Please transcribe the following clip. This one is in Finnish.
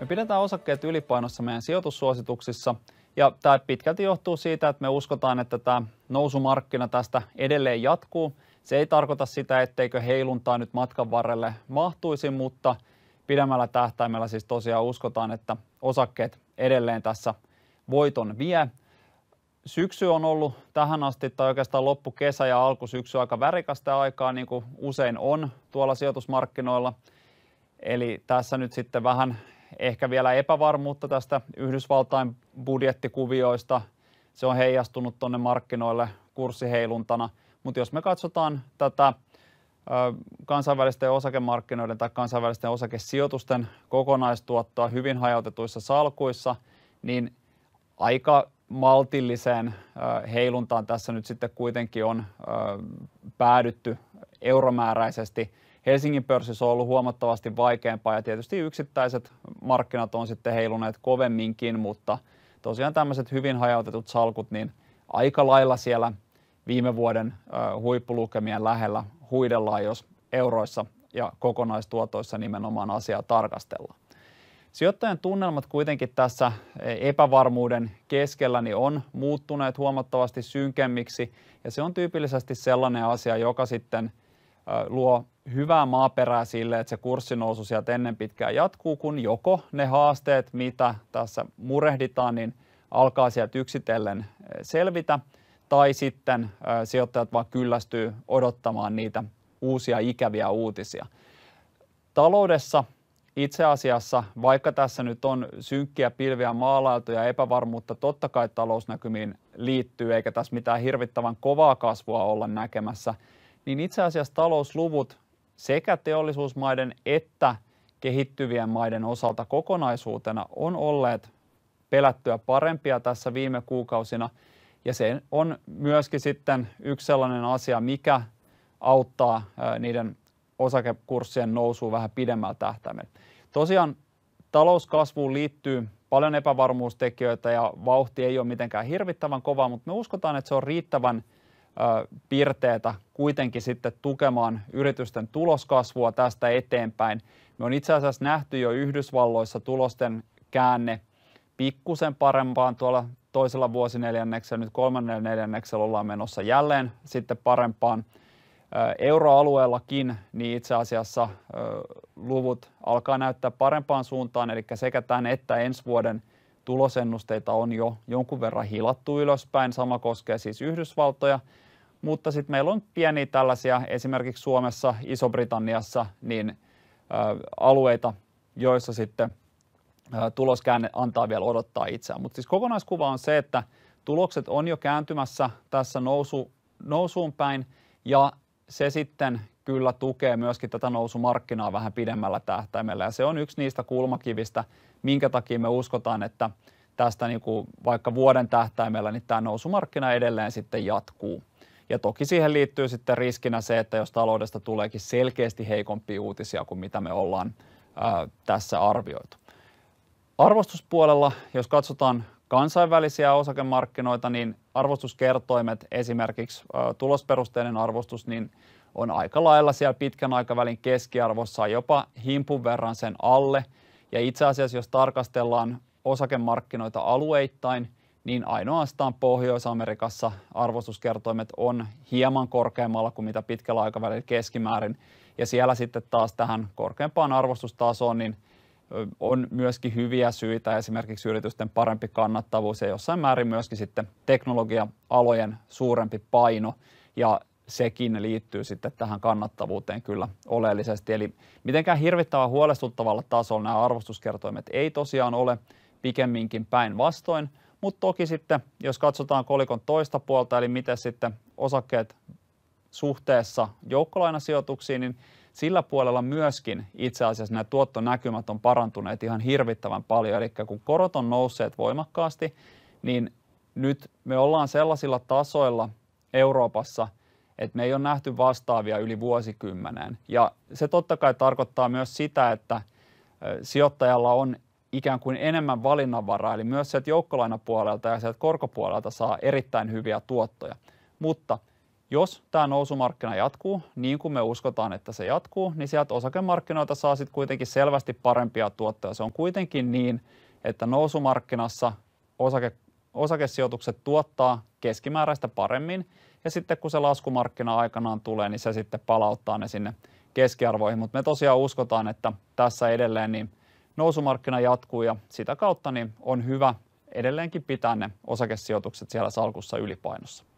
Me pidetään osakkeet ylipainossa meidän sijoitussuosituksissa ja tämä pitkälti johtuu siitä, että me uskotaan, että tämä nousumarkkina tästä edelleen jatkuu. Se ei tarkoita sitä, etteikö heiluntaa nyt matkan varrelle mahtuisi, mutta pidemmällä tähtäimellä siis tosiaan uskotaan, että osakkeet edelleen tässä voiton vie – syksy on ollut tähän asti tai oikeastaan loppukesä ja alkusyksy aika värikästä aikaa, niin kuin usein on tuolla sijoitusmarkkinoilla. Eli tässä nyt sitten vähän ehkä vielä epävarmuutta tästä Yhdysvaltain budjettikuvioista. Se on heijastunut tuonne markkinoille kurssiheiluntana. Mutta jos me katsotaan tätä kansainvälisten osakemarkkinoiden tai kansainvälisten osakesijoitusten kokonaistuottoa hyvin hajautetuissa salkuissa, niin aika maltilliseen äh, heiluntaan tässä nyt sitten kuitenkin on äh, päädytty euromääräisesti. Helsingin pörssissä on ollut huomattavasti vaikeampaa ja tietysti yksittäiset markkinat on sitten heiluneet kovemminkin, mutta tosiaan tämmöiset hyvin hajautetut salkut, niin aika lailla siellä viime vuoden äh, huippulukemien lähellä huidellaan, jos euroissa ja kokonaistuotoissa nimenomaan asiaa tarkastellaan. Sijoittajan tunnelmat kuitenkin tässä e, epävarmuuden keskellä niin on muuttuneet huomattavasti synkemmiksi ja se on tyypillisesti sellainen asia, joka sitten luo hyvää maaperää sille, että se kurssinousu sieltä ennen pitkään jatkuu, kun joko ne haasteet, mitä tässä murehditaan, niin alkaa sieltä yksitellen e, selvitä, tai sitten sijoittajat vaan kyllästyy odottamaan niitä uusia ikäviä uutisia. Taloudessa itse asiassa, vaikka tässä nyt on synkkiä pilviä maalailtu ja epävarmuutta totta kai talousnäkymiin liittyy, eikä tässä mitään hirvittävän kovaa kasvua olla näkemässä, niin itse asiassa talousluvut sekä teollisuusmaiden että kehittyvien maiden osalta kokonaisuutena on olleet pelättyä parempia tässä viime kuukausina. Ja se on myöskin sitten yksi sellainen asia, mikä auttaa niiden osakekurssien nousu vähän pidemmällä tähtäimellä. Tosiaan talouskasvuun liittyy paljon epävarmuustekijöitä ja vauhti ei ole mitenkään hirvittävän kova, mutta me uskotaan, että se on riittävän piirteitä kuitenkin sitten tukemaan yritysten tuloskasvua tästä eteenpäin. Me on itse asiassa nähty jo Yhdysvalloissa tulosten käänne pikkusen parempaan tuolla toisella vuosineljänneksellä, nyt kolmannella neljänneksellä ollaan menossa jälleen sitten parempaan Euroalueellakin niin itse asiassa luvut alkaa näyttää parempaan suuntaan, eli sekä tämän että ensi vuoden tulosennusteita on jo jonkun verran hilattu ylöspäin. Sama koskee siis Yhdysvaltoja, mutta sitten meillä on pieniä tällaisia, esimerkiksi Suomessa, Iso-Britanniassa, niin alueita, joissa sitten tuloskäänne antaa vielä odottaa itseään. Mutta siis kokonaiskuva on se, että tulokset on jo kääntymässä tässä nousu, nousuun päin ja se sitten kyllä tukee myöskin tätä nousumarkkinaa vähän pidemmällä tähtäimellä. Ja se on yksi niistä kulmakivistä, minkä takia me uskotaan, että tästä niin kuin vaikka vuoden tähtäimellä, niin tämä nousumarkkina edelleen sitten jatkuu. Ja toki siihen liittyy sitten riskinä se, että jos taloudesta tuleekin selkeästi heikompia uutisia kuin mitä me ollaan ää, tässä arvioitu. Arvostuspuolella, jos katsotaan kansainvälisiä osakemarkkinoita, niin arvostuskertoimet, esimerkiksi tulosperusteinen arvostus, niin on aika lailla siellä pitkän aikavälin keskiarvossa jopa himpun verran sen alle. Ja itse asiassa, jos tarkastellaan osakemarkkinoita alueittain, niin ainoastaan Pohjois-Amerikassa arvostuskertoimet on hieman korkeammalla kuin mitä pitkällä aikavälillä keskimäärin. Ja siellä sitten taas tähän korkeampaan arvostustasoon, niin – on myöskin hyviä syitä, esimerkiksi yritysten parempi kannattavuus ja jossain määrin myöskin sitten teknologia-alojen suurempi paino ja sekin liittyy sitten tähän kannattavuuteen kyllä oleellisesti. Eli mitenkään hirvittävän huolestuttavalla tasolla nämä arvostuskertoimet ei tosiaan ole pikemminkin päinvastoin, mutta toki sitten, jos katsotaan kolikon toista puolta, eli miten sitten osakkeet suhteessa joukkolainasijoituksiin, niin sillä puolella myöskin itse asiassa nämä tuottonäkymät on parantuneet ihan hirvittävän paljon, eli kun korot on nousseet voimakkaasti, niin nyt me ollaan sellaisilla tasoilla Euroopassa, että me ei ole nähty vastaavia yli vuosikymmeneen. Ja se totta kai tarkoittaa myös sitä, että sijoittajalla on ikään kuin enemmän valinnanvaraa, eli myös sieltä joukkolainapuolelta ja sieltä korkopuolelta saa erittäin hyviä tuottoja. Mutta – jos tämä nousumarkkina jatkuu, niin kuin me uskotaan, että se jatkuu, niin sieltä osakemarkkinoilta saa sitten kuitenkin selvästi parempia tuottoja. Se on kuitenkin niin, että nousumarkkinassa osake, osakesijoitukset tuottaa keskimääräistä paremmin, ja sitten kun se laskumarkkina aikanaan tulee, niin se sitten palauttaa ne sinne keskiarvoihin, mutta me tosiaan uskotaan, että tässä edelleen niin nousumarkkina jatkuu ja sitä kautta niin on hyvä edelleenkin pitää ne osakesijoitukset siellä salkussa ylipainossa.